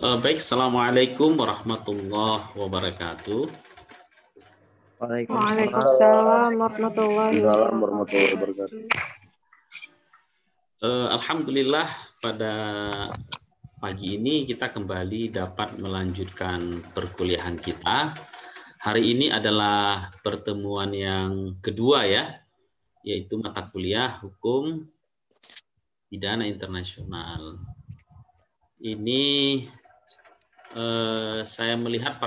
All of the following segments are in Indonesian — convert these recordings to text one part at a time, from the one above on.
Eh, baik, Assalamualaikum warahmatullahi wabarakatuh. Waalaikumsalam warahmatullahi wabarakatuh. Uh, Alhamdulillah pada pagi ini kita kembali dapat melanjutkan perkuliahan kita. Hari ini adalah pertemuan yang kedua ya, yaitu mata kuliah hukum pidana internasional. Ini Eh, saya melihat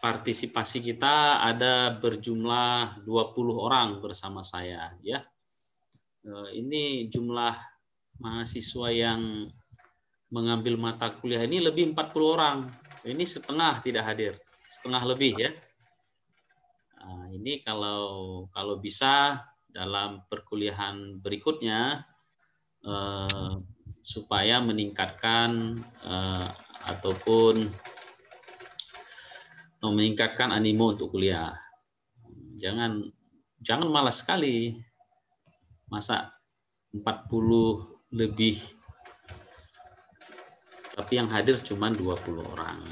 partisipasi kita ada berjumlah 20 orang bersama saya ya. Eh, ini jumlah mahasiswa yang mengambil mata kuliah ini lebih 40 orang. Ini setengah tidak hadir, setengah lebih ya. Nah, ini kalau kalau bisa dalam perkuliahan berikutnya eh, supaya meningkatkan eh, ataupun meningkatkan animo untuk kuliah. Jangan jangan malas sekali. Masa 40 lebih tapi yang hadir cuma 20 orang.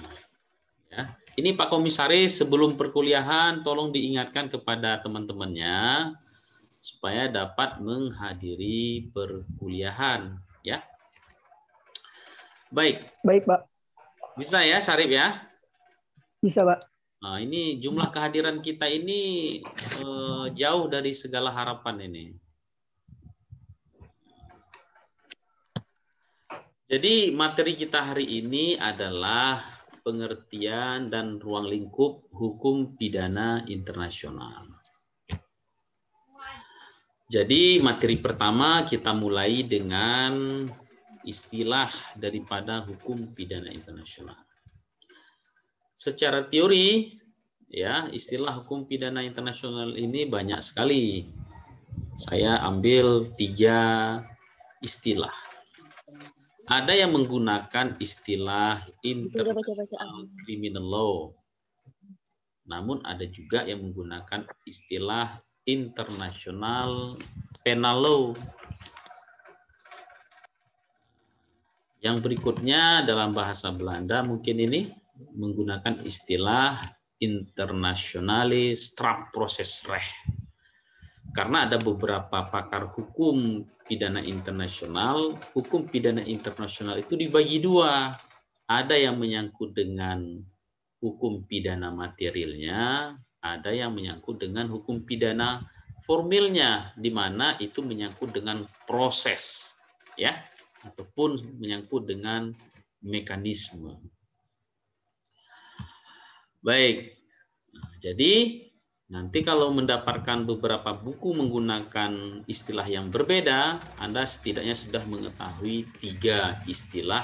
Ya. Ini Pak Komisaris sebelum perkuliahan tolong diingatkan kepada teman-temannya supaya dapat menghadiri perkuliahan ya. Baik. Baik, Pak. Bisa ya, Sarip ya? Bisa, Pak. Nah, ini jumlah kehadiran kita ini eh, jauh dari segala harapan ini. Jadi materi kita hari ini adalah pengertian dan ruang lingkup hukum pidana internasional. Jadi materi pertama kita mulai dengan istilah daripada hukum pidana internasional. Secara teori, ya istilah hukum pidana internasional ini banyak sekali. Saya ambil tiga istilah. Ada yang menggunakan istilah international criminal law. Namun ada juga yang menggunakan istilah international penal law yang berikutnya dalam bahasa Belanda mungkin ini menggunakan istilah proses reh. Karena ada beberapa pakar hukum pidana internasional, hukum pidana internasional itu dibagi dua. Ada yang menyangkut dengan hukum pidana materialnya, ada yang menyangkut dengan hukum pidana formilnya, di mana itu menyangkut dengan proses. Ya, ataupun menyangkut dengan mekanisme. Baik, nah, jadi nanti kalau mendapatkan beberapa buku menggunakan istilah yang berbeda, Anda setidaknya sudah mengetahui tiga istilah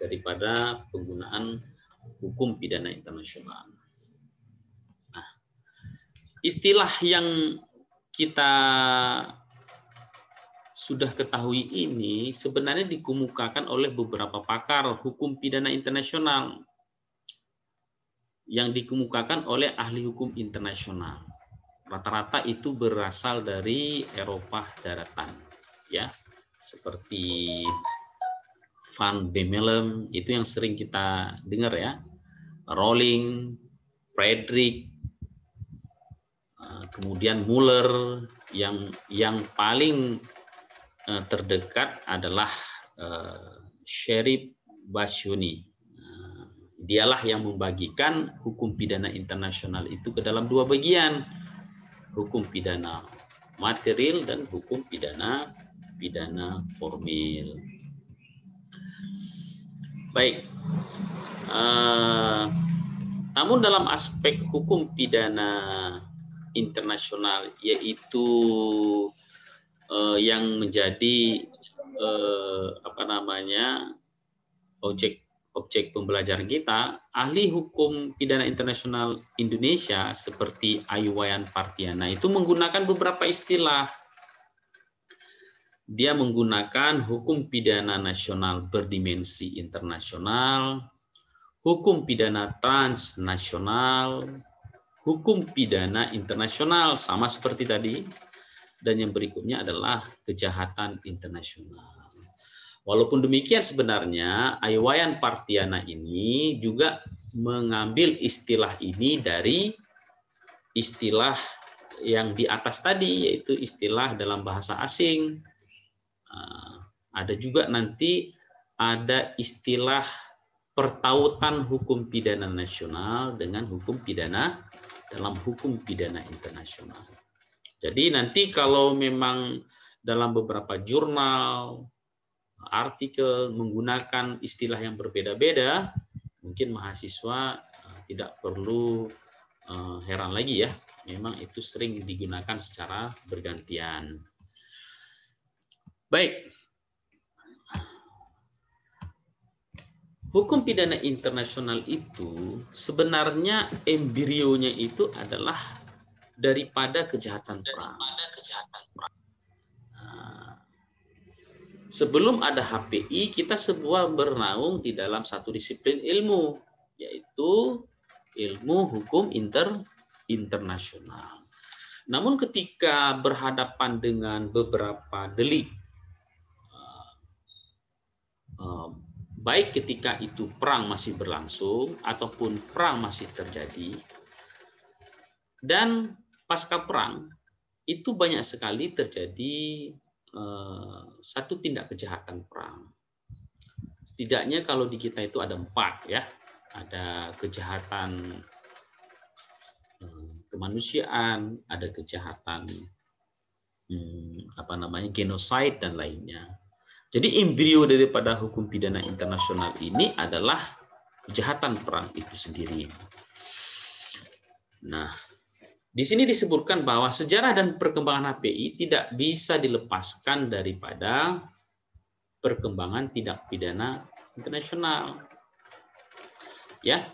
daripada penggunaan hukum pidana internasional. Nah, istilah yang kita sudah ketahui ini sebenarnya dikemukakan oleh beberapa pakar hukum pidana internasional yang dikemukakan oleh ahli hukum internasional. Rata-rata itu berasal dari Eropa daratan, ya seperti Van Bemelem itu yang sering kita dengar ya, Rowling, Frederick, eh, kemudian Muller yang yang paling Eh, terdekat adalah eh, Sherif Basyuni. Eh, dialah yang membagikan hukum pidana internasional itu ke dalam dua bagian, hukum pidana material dan hukum pidana pidana formil. Baik. Uh, namun dalam aspek hukum pidana internasional yaitu eh, yang menjadi eh, apa namanya objek objek pembelajaran kita, ahli hukum pidana internasional Indonesia seperti Ayuwayan Partiana itu menggunakan beberapa istilah. Dia menggunakan hukum pidana nasional berdimensi internasional, hukum pidana transnasional, hukum pidana internasional sama seperti tadi dan yang berikutnya adalah kejahatan internasional. Walaupun demikian sebenarnya Aywayan Partiana ini juga mengambil istilah ini dari istilah yang di atas tadi yaitu istilah dalam bahasa asing. Ah, ada juga nanti ada istilah pertautan hukum pidana nasional dengan hukum pidana dalam hukum pidana internasional. Jadi nanti kalau memang dalam beberapa jurnal, artikel menggunakan istilah yang berbeda-beda, mungkin mahasiswa eh, tidak perlu eh, heran lagi ya. Memang itu sering digunakan secara bergantian. Baik. Hukum pidana internasional itu sebenarnya embrionya itu adalah daripada kejahatan perang. Nah, sebelum ada HPI, kita semua bernaung di dalam satu disiplin ilmu, yaitu ilmu hukum inter internasional. Namun ketika berhadapan dengan beberapa delik, eh, eh, baik ketika itu perang masih berlangsung ataupun perang masih terjadi, dan pasca perang itu banyak sekali terjadi eh, satu tindak kejahatan perang. Setidaknya kalau di kita itu ada empat ya, ada kejahatan eh, kemanusiaan, ada kejahatan hmm, apa namanya genosida dan lainnya. Jadi embrio daripada hukum pidana internasional ini adalah kejahatan perang itu sendiri. Nah, di sini disebutkan bahwa sejarah dan perkembangan HPI tidak bisa dilepaskan daripada perkembangan tindak pidana internasional. Ya.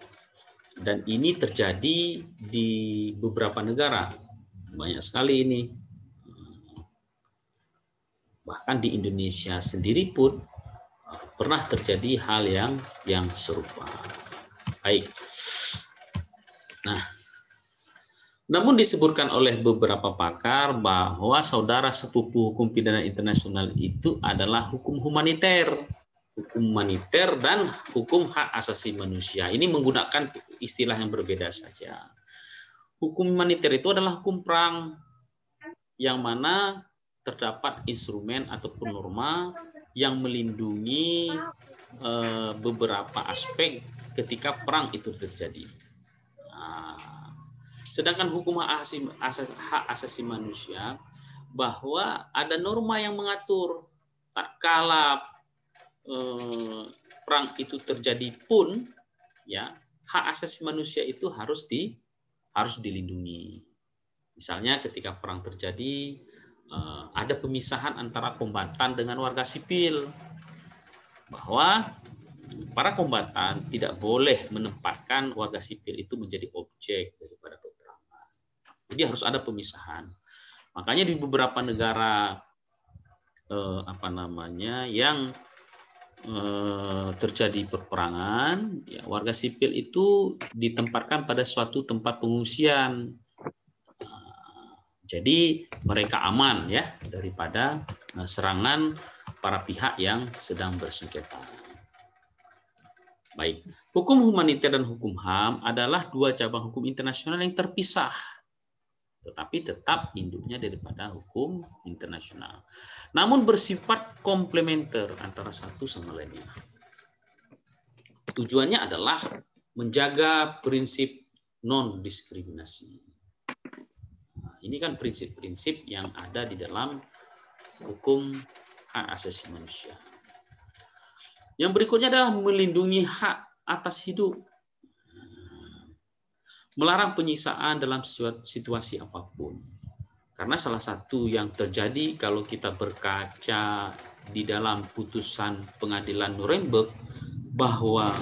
Dan ini terjadi di beberapa negara. Banyak sekali ini. Bahkan di Indonesia sendiri pun eh, pernah terjadi hal yang yang serupa. Baik. Nah, namun disebutkan oleh beberapa pakar bahwa saudara sepupu hukum pidana internasional itu adalah hukum humaniter, hukum humaniter dan hukum hak asasi manusia. Ini menggunakan istilah yang berbeda saja. Hukum humaniter itu adalah hukum perang yang mana terdapat instrumen ataupun norma yang melindungi eh, beberapa aspek ketika perang itu terjadi. Nah, Sedangkan hukum hak asasi, hak asasi manusia bahwa ada norma yang mengatur tak eh, perang itu terjadi pun ya hak asasi manusia itu harus di harus dilindungi. Misalnya ketika perang terjadi eh, ada pemisahan antara kombatan dengan warga sipil bahwa para kombatan tidak boleh menempatkan warga sipil itu menjadi objek daripada jadi harus ada pemisahan. Makanya di beberapa negara eh, apa namanya yang eh, terjadi perperangan, ya, warga sipil itu ditempatkan pada suatu tempat pengungsian. Nah, jadi mereka aman ya daripada eh, serangan para pihak yang sedang bersengketa. Baik, hukum humaniter dan hukum HAM adalah dua cabang hukum internasional yang terpisah tetapi tetap induknya daripada hukum internasional. Namun bersifat komplementer antara satu sama lainnya. Tujuannya adalah menjaga prinsip non-diskriminasi. Nah, ini kan prinsip-prinsip yang ada di dalam hukum hak asasi manusia. Yang berikutnya adalah melindungi hak atas hidup melarang penyiksaan dalam situasi apapun. Karena salah satu yang terjadi kalau kita berkaca di dalam putusan pengadilan Nuremberg bahwa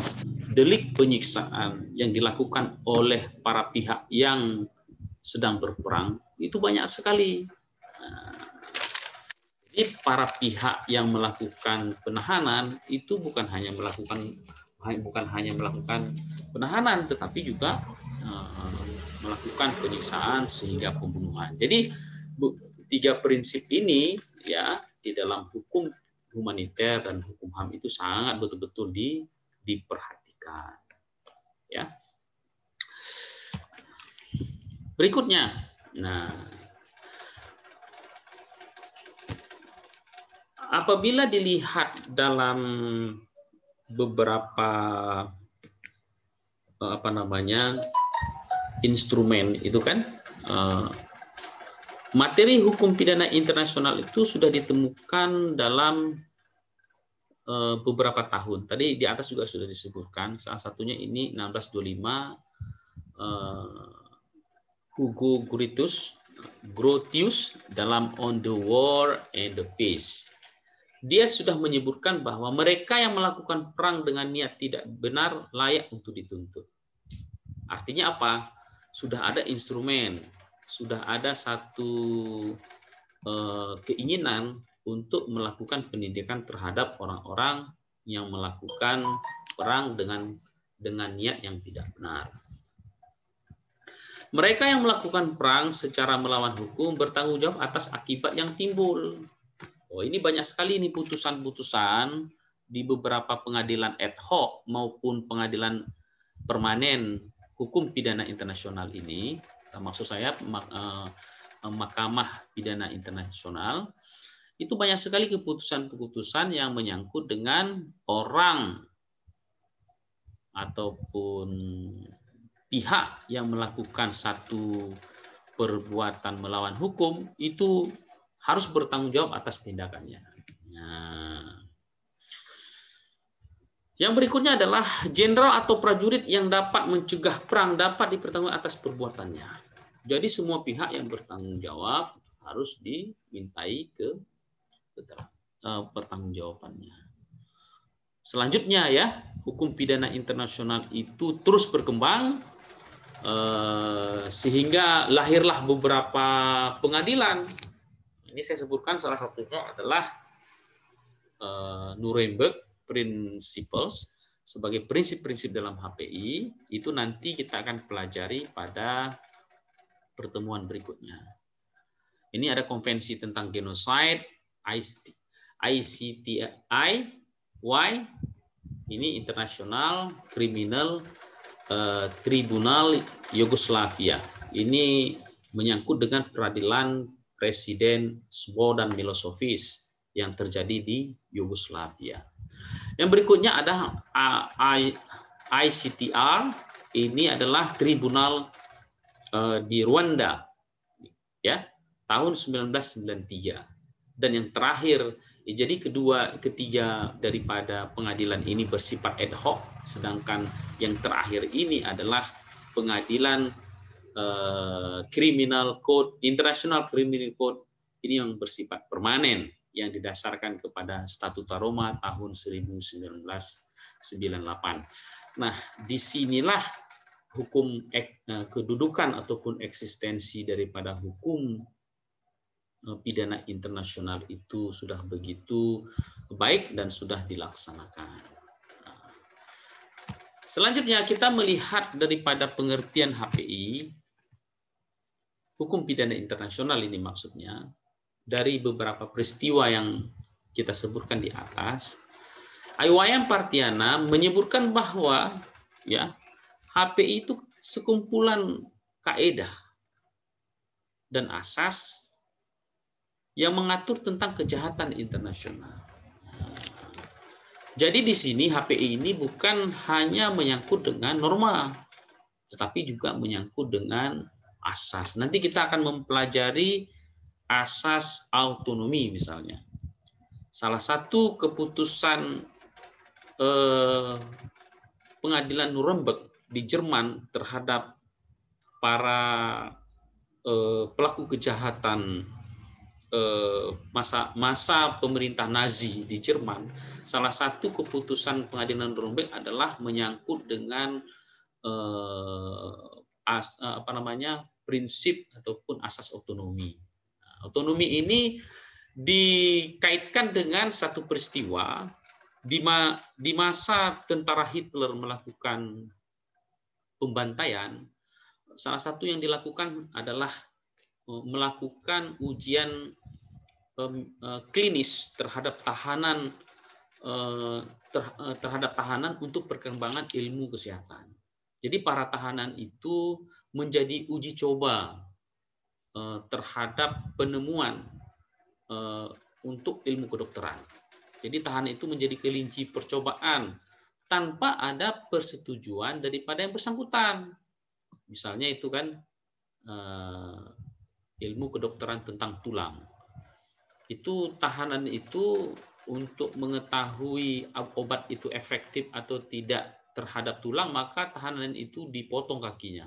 delik penyiksaan yang dilakukan oleh para pihak yang sedang berperang itu banyak sekali. Nah, jadi para pihak yang melakukan penahanan itu bukan hanya melakukan bukan hanya melakukan penahanan tetapi juga Eh, melakukan penyiksaan sehingga pembunuhan. Jadi tiga prinsip ini ya di dalam hukum humaniter dan hukum HAM itu sangat betul-betul di, diperhatikan. Ya. Berikutnya, nah apabila dilihat dalam beberapa eh, apa namanya instrumen itu kan uh, materi hukum pidana internasional itu sudah ditemukan dalam uh, beberapa tahun. Tadi di atas juga sudah disebutkan salah satunya ini 1625 uh, eh, Hugo Grotius Grotius dalam On the War and the Peace. Dia sudah menyebutkan bahwa mereka yang melakukan perang dengan niat tidak benar layak untuk dituntut. Artinya apa? sudah ada instrumen, sudah ada satu eh, keinginan untuk melakukan pendidikan terhadap orang-orang yang melakukan perang dengan dengan niat yang tidak benar. Mereka yang melakukan perang secara melawan hukum bertanggung jawab atas akibat yang timbul. Oh, ini banyak sekali ini putusan-putusan di beberapa pengadilan ad hoc maupun pengadilan permanen hukum pidana internasional ini, eh, maksud saya eh, Mahkamah Pidana Internasional, itu banyak sekali keputusan-keputusan yang menyangkut dengan orang ataupun pihak yang melakukan satu perbuatan melawan hukum itu harus bertanggung jawab atas tindakannya. Nah, yang berikutnya adalah jenderal atau prajurit yang dapat mencegah perang dapat dipertanggung atas perbuatannya. Jadi semua pihak yang bertanggung jawab harus dimintai ke, ke uh, eh, pertanggungjawabannya. Selanjutnya ya, hukum pidana internasional itu terus berkembang eh, sehingga lahirlah beberapa pengadilan. Ini saya sebutkan salah satunya adalah eh, Nuremberg principles sebagai prinsip-prinsip dalam HPI itu nanti kita akan pelajari pada pertemuan berikutnya. Ini ada konvensi tentang genosida ICTI Y ini International Criminal eh, Tribunal Yugoslavia. Ini menyangkut dengan peradilan Presiden Slobodan Milosevic yang terjadi di Yugoslavia. Yang berikutnya ada ICTR, ini adalah tribunal e, di Rwanda ya, tahun 1993. Dan yang terakhir, jadi kedua ketiga daripada pengadilan ini bersifat ad hoc, sedangkan yang terakhir ini adalah pengadilan kriminal e, code international criminal code ini yang bersifat permanen yang didasarkan kepada Statuta Roma tahun 1998. Nah, disinilah hukum ek, eh, kedudukan ataupun eksistensi daripada hukum eh, pidana internasional itu sudah begitu baik dan sudah dilaksanakan. Nah, selanjutnya kita melihat daripada pengertian HPI, hukum pidana internasional ini maksudnya, dari beberapa peristiwa yang kita sebutkan di atas, Aiwayan Partiana menyebutkan bahwa ya HPI itu sekumpulan kaedah dan asas yang mengatur tentang kejahatan internasional. Jadi di sini HPI ini bukan hanya menyangkut dengan norma, tetapi juga menyangkut dengan asas. Nanti kita akan mempelajari asas autonomi misalnya. Salah satu keputusan eh, pengadilan Nuremberg di Jerman terhadap para eh, pelaku kejahatan eh, masa masa pemerintah Nazi di Jerman, salah satu keputusan pengadilan Nuremberg adalah menyangkut dengan eh, as, eh, apa namanya prinsip ataupun asas otonomi. Otonomi ini dikaitkan dengan satu peristiwa di, ma di masa tentara Hitler melakukan pembantaian. Salah satu yang dilakukan adalah e, melakukan ujian e, klinis terhadap tahanan e, terhadap tahanan untuk perkembangan ilmu kesehatan. Jadi para tahanan itu menjadi uji coba Eh, terhadap penemuan eh, untuk ilmu kedokteran. Jadi tahanan itu menjadi kelinci percobaan tanpa ada persetujuan daripada yang bersangkutan. Misalnya itu kan eh, ilmu kedokteran tentang tulang. Itu tahanan itu untuk mengetahui obat itu efektif atau tidak terhadap tulang, maka tahanan itu dipotong kakinya,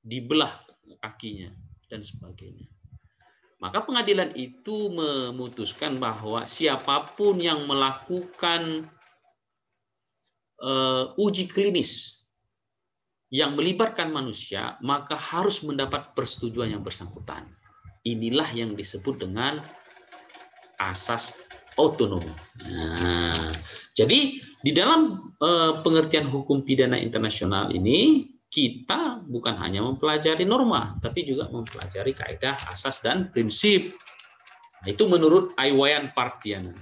dibelah kakinya dan sebagainya. Maka pengadilan itu memutuskan bahwa siapapun yang melakukan uh, uji klinis yang melibatkan manusia, maka harus mendapat persetujuan yang bersangkutan. Inilah yang disebut dengan asas otonom Nah, jadi di dalam uh, pengertian hukum pidana internasional ini kita bukan hanya mempelajari norma, tapi juga mempelajari kaidah, asas, dan prinsip. Nah, itu menurut Aiwayan Partiana.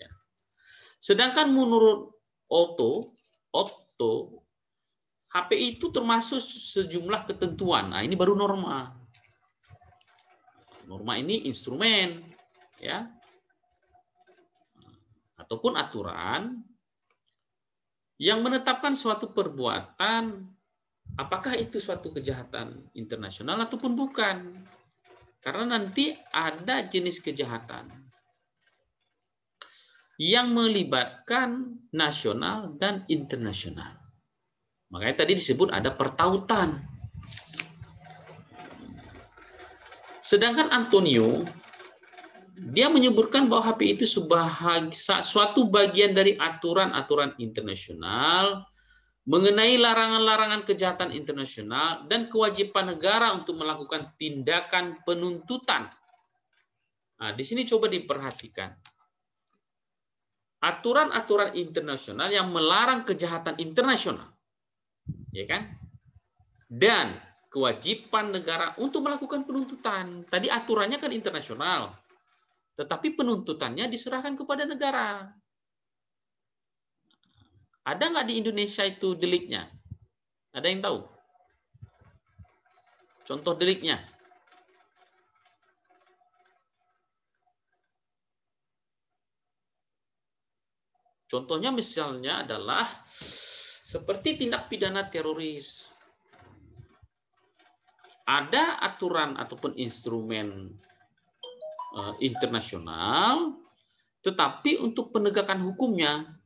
Ya. Sedangkan menurut Otto, Otto, HPI itu termasuk sejumlah ketentuan. Nah, ini baru norma. Norma ini instrumen, ya, ataupun aturan yang menetapkan suatu perbuatan apakah itu suatu kejahatan internasional ataupun bukan. Karena nanti ada jenis kejahatan yang melibatkan nasional dan internasional. Makanya tadi disebut ada pertautan. Sedangkan Antonio dia menyebutkan bahwa HP itu sebuah suatu bagian dari aturan-aturan internasional mengenai larangan-larangan kejahatan internasional dan kewajiban negara untuk melakukan tindakan penuntutan. Nah, di sini coba diperhatikan. Aturan-aturan internasional yang melarang kejahatan internasional. Ya kan? Dan kewajiban negara untuk melakukan penuntutan. Tadi aturannya kan internasional. Tetapi penuntutannya diserahkan kepada negara. Ada nggak di Indonesia itu deliknya? Ada yang tahu? Contoh deliknya. Contohnya misalnya adalah seperti tindak pidana teroris. Ada aturan ataupun instrumen eh, internasional, tetapi untuk penegakan hukumnya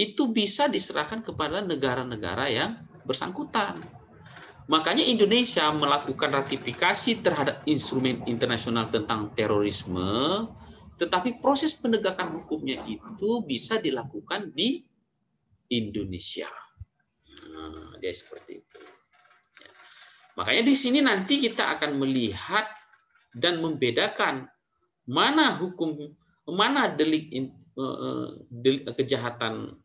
itu bisa diserahkan kepada negara-negara yang bersangkutan. Makanya Indonesia melakukan ratifikasi terhadap instrumen internasional tentang terorisme, tetapi proses penegakan hukumnya itu bisa dilakukan di Indonesia. Nah, dia seperti itu. Ya. Makanya di sini nanti kita akan melihat dan membedakan mana hukum mana delik eh, eh, kejahatan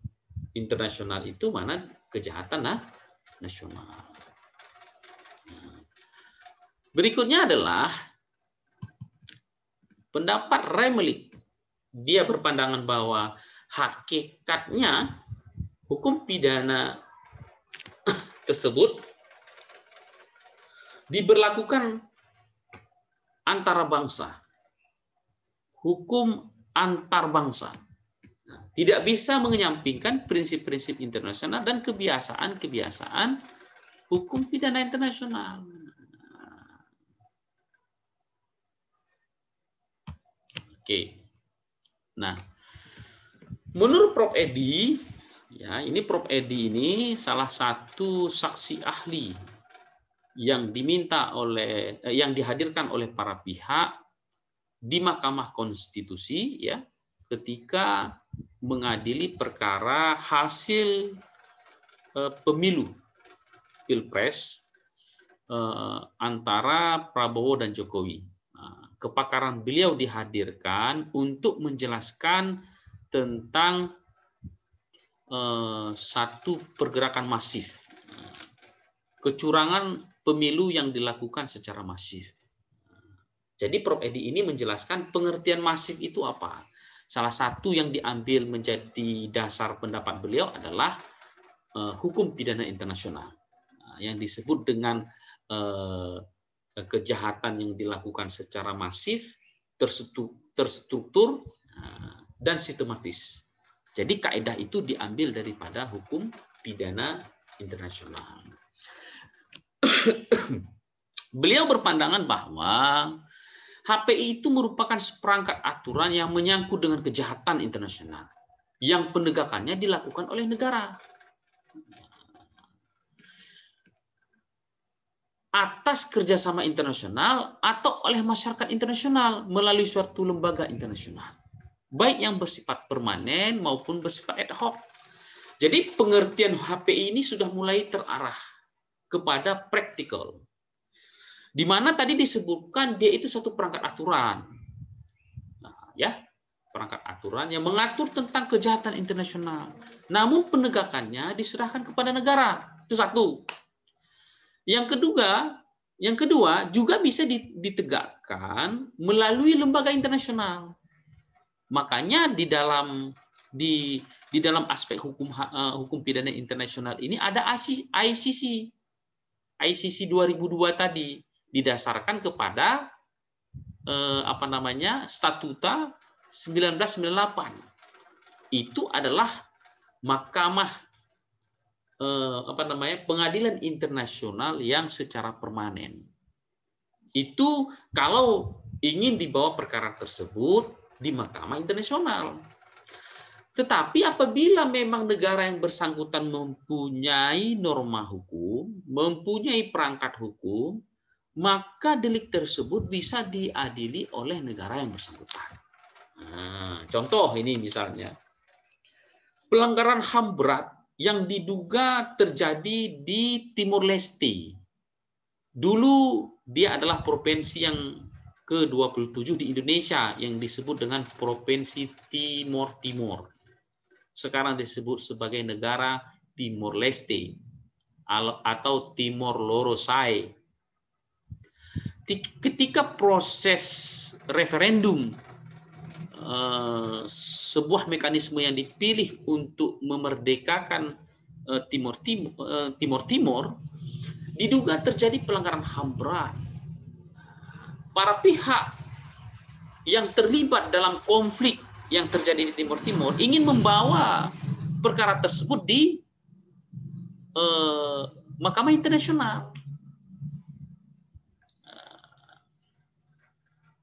internasional itu mana kejahatan nah, nasional. Nah, berikutnya adalah pendapat Remelik. Dia berpandangan bahwa hakikatnya hukum pidana tersebut diberlakukan antara bangsa. Hukum antar bangsa tidak bisa mengenyampingkan prinsip-prinsip internasional dan kebiasaan-kebiasaan hukum pidana internasional. Oke. Nah, menurut Prof. Edi, ya, ini Prof. Edi ini salah satu saksi ahli yang diminta oleh eh, yang dihadirkan oleh para pihak di Mahkamah Konstitusi ya ketika mengadili perkara hasil eh, pemilu pilpres eh, antara Prabowo dan Jokowi. Nah, kepakaran beliau dihadirkan untuk menjelaskan tentang eh, satu pergerakan masif, kecurangan pemilu yang dilakukan secara masif. Jadi Prof. Edi ini menjelaskan pengertian masif itu apa Salah satu yang diambil menjadi dasar pendapat beliau adalah eh, hukum pidana internasional nah, yang disebut dengan eh, kejahatan yang dilakukan secara masif, terstruktur, nah, dan sistematis. Jadi kaidah itu diambil daripada hukum pidana internasional. Beliau berpandangan bahwa HPI itu merupakan seperangkat aturan yang menyangkut dengan kejahatan internasional yang penegakannya dilakukan oleh negara. Atas kerjasama internasional atau oleh masyarakat internasional melalui suatu lembaga internasional. Baik yang bersifat permanen maupun bersifat ad hoc. Jadi pengertian HPI ini sudah mulai terarah kepada praktikal di mana tadi disebutkan dia itu satu perangkat aturan. Nah, ya, perangkat aturan yang mengatur tentang kejahatan internasional. Namun penegakannya diserahkan kepada negara. Itu satu. Yang kedua, yang kedua juga bisa ditegakkan melalui lembaga internasional. Makanya di dalam di di dalam aspek hukum uh, hukum pidana internasional ini ada ICC ICC 2002 tadi didasarkan kepada eh, apa namanya statuta 1998 itu adalah mahkamah eh, apa namanya pengadilan internasional yang secara permanen itu kalau ingin dibawa perkara tersebut di mahkamah internasional tetapi apabila memang negara yang bersangkutan mempunyai norma hukum, mempunyai perangkat hukum, maka delik tersebut bisa diadili oleh negara yang bersangkutan. Nah, contoh ini misalnya, pelanggaran HAM berat yang diduga terjadi di Timur Leste. Dulu dia adalah provinsi yang ke-27 di Indonesia yang disebut dengan Provinsi Timor Timur. Sekarang disebut sebagai negara Timor Leste atau Timor Lorosai ketika proses referendum eh, sebuah mekanisme yang dipilih untuk memerdekakan eh, Timor Timur, eh, Timur diduga terjadi pelanggaran HAM berat. Para pihak yang terlibat dalam konflik yang terjadi di Timor Timur ingin membawa perkara tersebut di eh, Mahkamah Internasional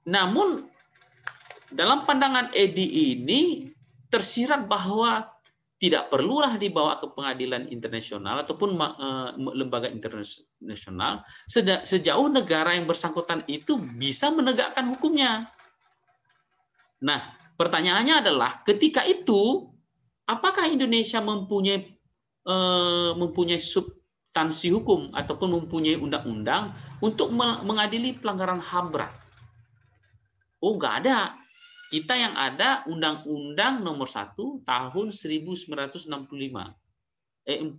Namun dalam pandangan Edi ini tersirat bahwa tidak perlulah dibawa ke pengadilan internasional ataupun eh, lembaga internasional sejauh negara yang bersangkutan itu bisa menegakkan hukumnya. Nah, pertanyaannya adalah ketika itu apakah Indonesia mempunyai eh, mempunyai substansi hukum ataupun mempunyai undang-undang untuk mengadili pelanggaran HAM berat? Oh, nggak ada. Kita yang ada Undang-Undang Nomor 1 Tahun 1965 eh 46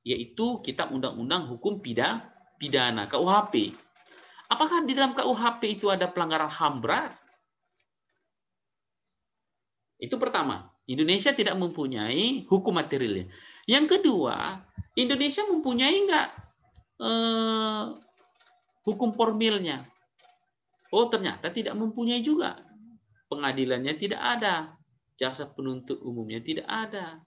yaitu Kitab Undang-Undang Hukum Pidana Pidana KUHP. Apakah di dalam KUHP itu ada pelanggaran HAM berat? Itu pertama, Indonesia tidak mempunyai hukum materialnya. Yang kedua, Indonesia mempunyai enggak eh, hukum formilnya? Oh ternyata tidak mempunyai juga. Pengadilannya tidak ada. Jaksa penuntut umumnya tidak ada.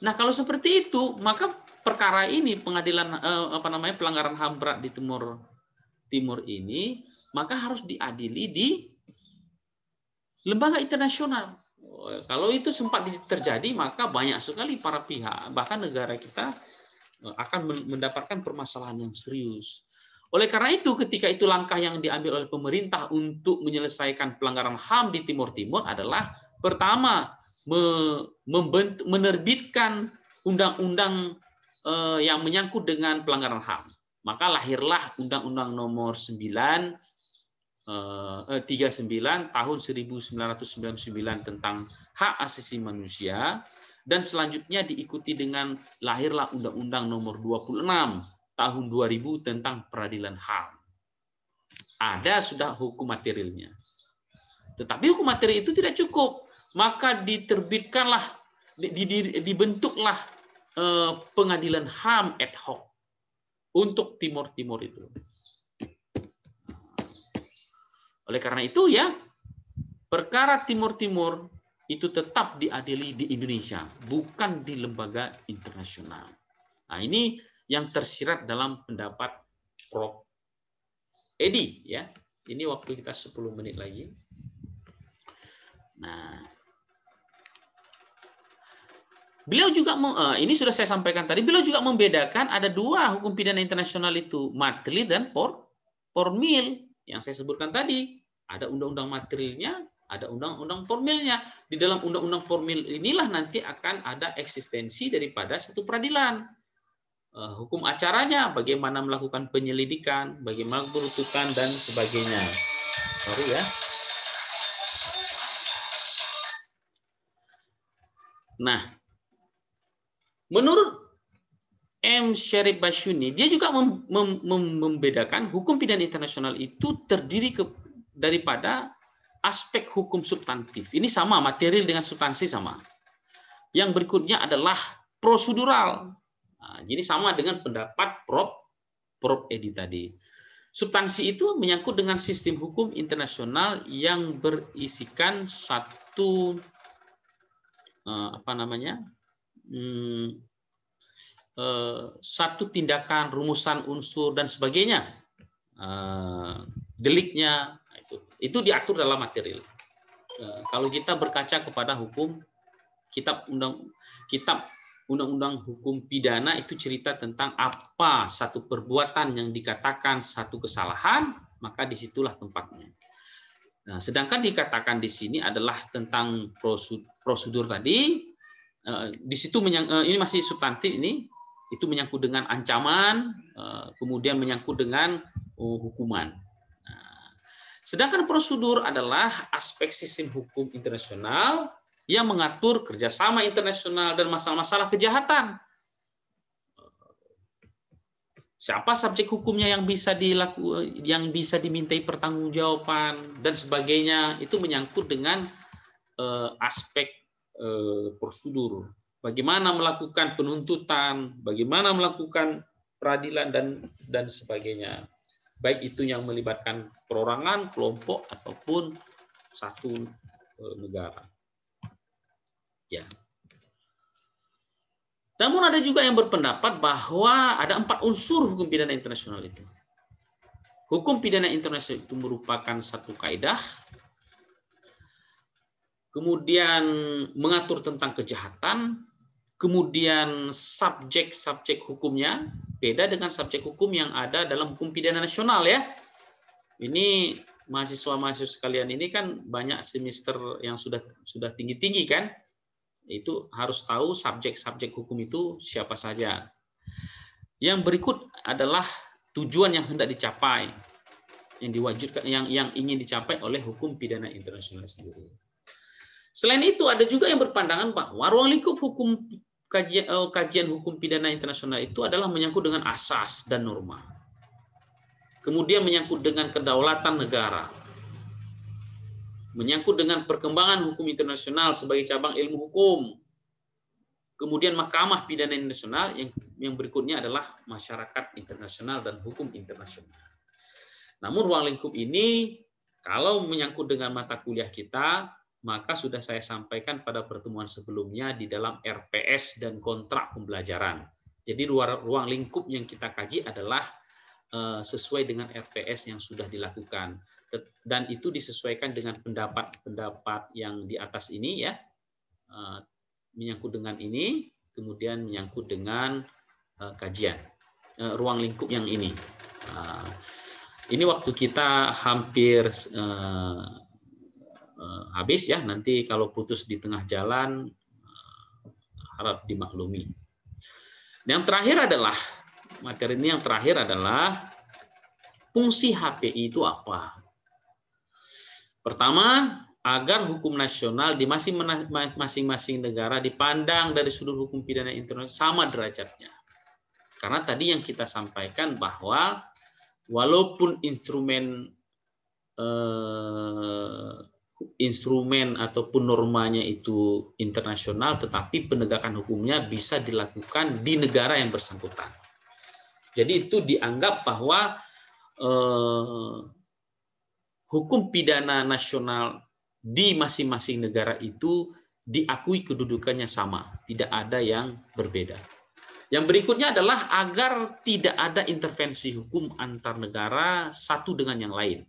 Nah kalau seperti itu maka perkara ini pengadilan eh, apa namanya pelanggaran ham berat di timur timur ini maka harus diadili di lembaga internasional. Kalau itu sempat terjadi maka banyak sekali para pihak bahkan negara kita akan mendapatkan permasalahan yang serius. Oleh karena itu, ketika itu langkah yang diambil oleh pemerintah untuk menyelesaikan pelanggaran HAM di Timur Timur adalah pertama menerbitkan undang-undang eh, yang menyangkut dengan pelanggaran HAM. Maka lahirlah Undang-Undang Nomor 9 39 eh, eh, tahun 1999 tentang hak asasi manusia dan selanjutnya diikuti dengan lahirlah Undang-Undang Nomor 26 Tahun 2000 tentang Peradilan HAM. Ada sudah hukum materialnya. Tetapi hukum materi itu tidak cukup, maka diterbitkanlah dibentuklah eh, pengadilan HAM ad hoc untuk Timur Timur itu. Oleh karena itu ya, perkara Timur Timur itu tetap diadili di Indonesia, bukan di lembaga internasional. Nah, ini yang tersirat dalam pendapat Prof. Edi ya. Ini waktu kita 10 menit lagi. Nah, beliau juga eh, ini sudah saya sampaikan tadi, beliau juga membedakan ada dua hukum pidana internasional itu, materi dan por, formil yang saya sebutkan tadi. Ada undang-undang materialnya, ada undang-undang formilnya. Di dalam undang-undang formil inilah nanti akan ada eksistensi daripada satu peradilan. Eh, hukum acaranya, bagaimana melakukan penyelidikan, bagaimana berutukan dan sebagainya. Sorry ya. Nah, menurut M. Syarif Basyuni, dia juga mem mem membedakan hukum pidana internasional itu terdiri ke, daripada aspek hukum substantif. Ini sama, material dengan substansi sama. Yang berikutnya adalah prosedural. Nah, jadi sama dengan pendapat prop prop edi tadi. Substansi itu menyangkut dengan sistem hukum internasional yang berisikan satu eh, apa namanya hmm, eh, satu tindakan, rumusan, unsur dan sebagainya, eh, deliknya, itu diatur dalam material. Eh, kalau kita berkaca kepada hukum kitab undang kitab undang-undang hukum pidana itu cerita tentang apa satu perbuatan yang dikatakan satu kesalahan, maka disitulah tempatnya. Nah, sedangkan dikatakan di sini adalah tentang prosedur tadi. Eh, di situ eh, ini masih substantif ini itu menyangkut dengan ancaman, kemudian menyangkut dengan oh, hukuman. Sedangkan prosedur adalah aspek sistem hukum internasional yang mengatur kerjasama internasional dan masalah-masalah kejahatan. Siapa subjek hukumnya yang bisa dilaku, yang bisa dimintai pertanggungjawaban dan sebagainya itu menyangkut dengan uh, aspek uh, prosedur. Bagaimana melakukan penuntutan, bagaimana melakukan peradilan dan dan sebagainya baik itu yang melibatkan perorangan, kelompok ataupun satu e, negara. Ya. Namun ada juga yang berpendapat bahwa ada empat unsur hukum pidana internasional itu. Hukum pidana internasional itu merupakan satu kaidah, kemudian mengatur tentang kejahatan, kemudian subjek-subjek hukumnya beda dengan subjek hukum yang ada dalam hukum pidana nasional ya. Ini mahasiswa-mahasiswa sekalian ini kan banyak semester yang sudah sudah tinggi-tinggi kan. Itu harus tahu subjek-subjek hukum itu siapa saja. Yang berikut adalah tujuan yang hendak dicapai yang diwajibkan yang yang ingin dicapai oleh hukum pidana internasional sendiri. Selain itu ada juga yang berpandangan bahwa ruang lingkup hukum kajian, eh, kajian hukum pidana internasional itu adalah menyangkut dengan asas dan norma. Kemudian menyangkut dengan kedaulatan negara. Menyangkut dengan perkembangan hukum internasional sebagai cabang ilmu hukum. Kemudian Mahkamah Pidana Internasional yang yang berikutnya adalah masyarakat internasional dan hukum internasional. Namun ruang lingkup ini kalau menyangkut dengan mata kuliah kita maka sudah saya sampaikan pada pertemuan sebelumnya di dalam RPS dan kontrak pembelajaran. Jadi ruang lingkup yang kita kaji adalah eh, sesuai dengan RPS yang sudah dilakukan dan itu disesuaikan dengan pendapat-pendapat yang di atas ini ya eh, menyangkut dengan ini kemudian menyangkut dengan eh, kajian ruang lingkup yang ini ini waktu kita hampir Eh, habis ya nanti kalau putus di tengah jalan eh, harap dimaklumi. Yang terakhir adalah materi ini yang terakhir adalah fungsi HPI itu apa? Pertama, agar hukum nasional di masing-masing negara dipandang dari sudut hukum pidana internasional sama derajatnya. Karena tadi yang kita sampaikan bahwa walaupun instrumen eh, instrumen ataupun normanya itu internasional, tetapi penegakan hukumnya bisa dilakukan di negara yang bersangkutan. Jadi itu dianggap bahwa eh, hukum pidana nasional di masing-masing negara itu diakui kedudukannya sama, tidak ada yang berbeda. Yang berikutnya adalah agar tidak ada intervensi hukum antar negara satu dengan yang lain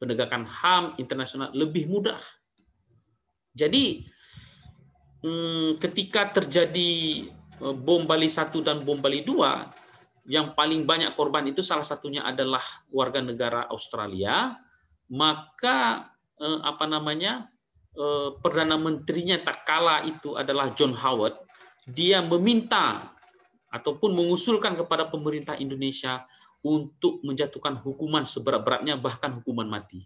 penegakan HAM internasional lebih mudah. Jadi hmm, ketika terjadi eh, bom Bali 1 dan bom Bali 2 yang paling banyak korban itu salah satunya adalah warga negara Australia, maka eh, apa namanya? Eh, perdana menterinya tak kala itu adalah John Howard, dia meminta ataupun mengusulkan kepada pemerintah Indonesia untuk menjatuhkan hukuman seberat-beratnya bahkan hukuman mati.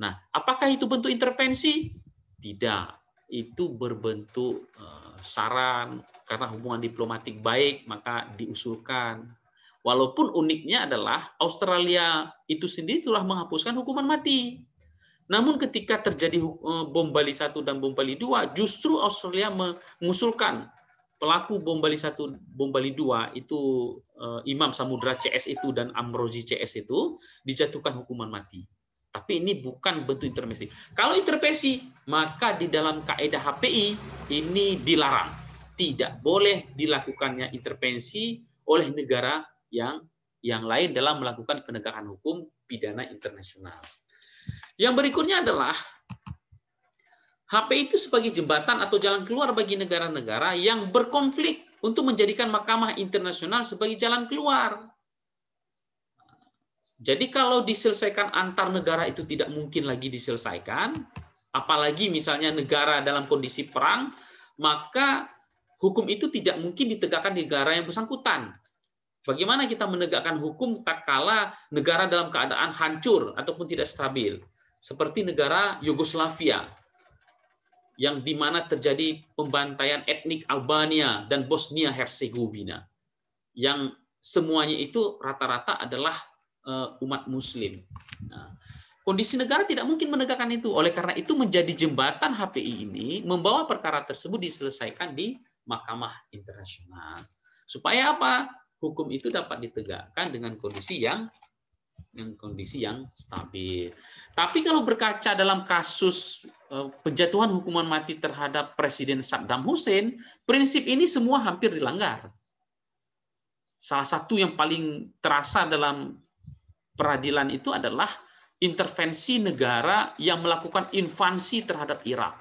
Nah, apakah itu bentuk intervensi? Tidak. Itu berbentuk eh, saran karena hubungan diplomatik baik maka diusulkan. Walaupun uniknya adalah Australia itu sendiri telah menghapuskan hukuman mati. Namun ketika terjadi eh, bom Bali 1 dan bom Bali 2, justru Australia mengusulkan pelaku bom Bali 1, bom Bali 2 itu uh, Imam Samudra CS itu dan Amrozi CS itu dijatuhkan hukuman mati. Tapi ini bukan bentuk intervensi. Kalau intervensi, maka di dalam kaidah HPI ini dilarang. Tidak boleh dilakukannya intervensi oleh negara yang yang lain dalam melakukan penegakan hukum pidana internasional. Yang berikutnya adalah HP itu sebagai jembatan atau jalan keluar bagi negara-negara yang berkonflik untuk menjadikan Mahkamah Internasional sebagai jalan keluar. Jadi kalau diselesaikan antar negara itu tidak mungkin lagi diselesaikan, apalagi misalnya negara dalam kondisi perang, maka hukum itu tidak mungkin ditegakkan di negara yang bersangkutan. Bagaimana kita menegakkan hukum tak kala negara dalam keadaan hancur ataupun tidak stabil, seperti negara Yugoslavia yang di mana terjadi pembantaian etnik Albania dan Bosnia Herzegovina yang semuanya itu rata-rata adalah eh, umat muslim. Nah, kondisi negara tidak mungkin menegakkan itu. Oleh karena itu menjadi jembatan HPI ini membawa perkara tersebut diselesaikan di Mahkamah Internasional. Supaya apa? Hukum itu dapat ditegakkan dengan kondisi yang yang kondisi yang stabil. Tapi kalau berkaca dalam kasus eh, penjatuhan hukuman mati terhadap Presiden Saddam Hussein, prinsip ini semua hampir dilanggar. Salah satu yang paling terasa dalam peradilan itu adalah intervensi negara yang melakukan invasi terhadap Irak.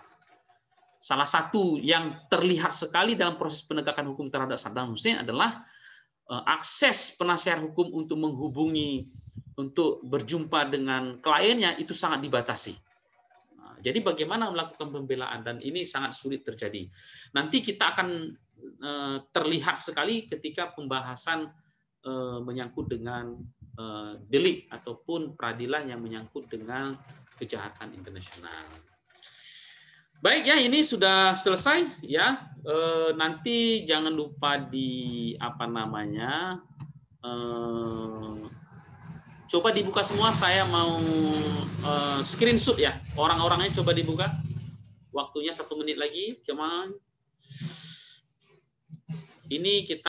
Salah satu yang terlihat sekali dalam proses penegakan hukum terhadap Saddam Hussein adalah eh, akses penasihat hukum untuk menghubungi untuk berjumpa dengan kliennya itu sangat dibatasi. Nah, jadi bagaimana melakukan pembelaan dan ini sangat sulit terjadi. Nanti kita akan eh, terlihat sekali ketika pembahasan eh, menyangkut dengan eh, delik ataupun peradilan yang menyangkut dengan kejahatan internasional. Baik ya, ini sudah selesai ya. E, nanti jangan lupa di apa namanya e, Coba dibuka semua, saya mau uh, screenshot ya. Orang-orangnya coba dibuka. Waktunya satu menit lagi. Cuman ini kita